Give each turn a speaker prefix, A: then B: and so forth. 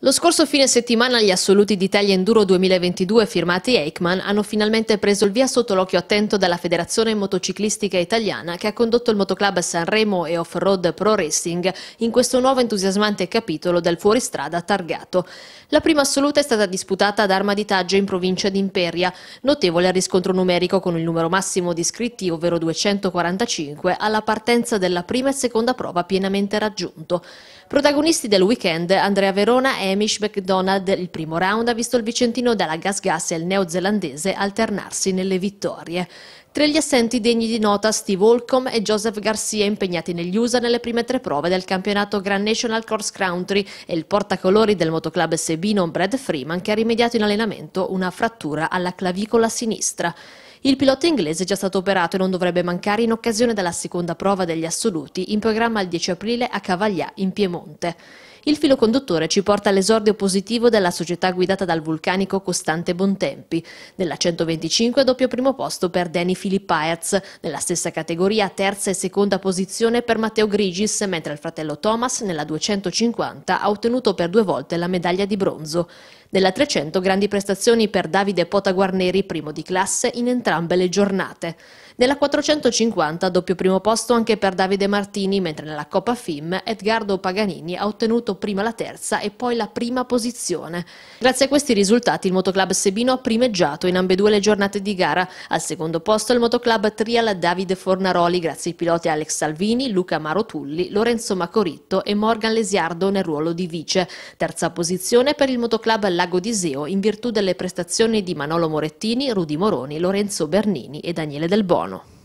A: Lo scorso fine settimana gli assoluti d'Italia Enduro 2022 firmati Eichmann hanno finalmente preso il via sotto l'occhio attento della Federazione Motociclistica Italiana che ha condotto il motoclub Sanremo e Off-Road Pro Racing in questo nuovo entusiasmante capitolo del fuoristrada targato. La prima assoluta è stata disputata ad Arma di Taggio in provincia di Imperia, notevole al riscontro numerico con il numero massimo di iscritti, ovvero 245, alla partenza della prima e seconda prova pienamente raggiunto. Protagonisti del weekend Andrea Verona e Hamish McDonald. Il primo round ha visto il vicentino della Gas Gas e il neozelandese alternarsi nelle vittorie. Tra gli assenti degni di nota Steve Holcomb e Joseph Garcia impegnati negli USA nelle prime tre prove del campionato Grand National Cross Country e il portacolori del motoclub Sebino Brad Freeman che ha rimediato in allenamento una frattura alla clavicola sinistra. Il pilota inglese è già stato operato e non dovrebbe mancare in occasione della seconda prova degli assoluti in programma il 10 aprile a Cavaglià in Piemonte. Il filo conduttore ci porta all'esordio positivo della società guidata dal vulcanico Costante Bontempi. Nella 125 doppio primo posto per Danny Filippaez, nella stessa categoria terza e seconda posizione per Matteo Grigis, mentre il fratello Thomas nella 250 ha ottenuto per due volte la medaglia di bronzo. Nella 300 grandi prestazioni per Davide Potaguarneri, primo di classe, in entrambe le giornate. Nella 450 doppio primo posto anche per Davide Martini, mentre nella Coppa FIM Edgardo Paganini ha ottenuto prima la terza e poi la prima posizione. Grazie a questi risultati il motoclub Sebino ha primeggiato in ambedue le giornate di gara. Al secondo posto il motoclub Trial Davide Fornaroli, grazie ai piloti Alex Salvini, Luca Marotulli, Lorenzo Macoritto e Morgan Lesiardo nel ruolo di vice. Terza posizione per il motoclub Lago d'Iseo in virtù delle prestazioni di Manolo Morettini, Rudi Moroni, Lorenzo Bernini e Daniele Del Bono.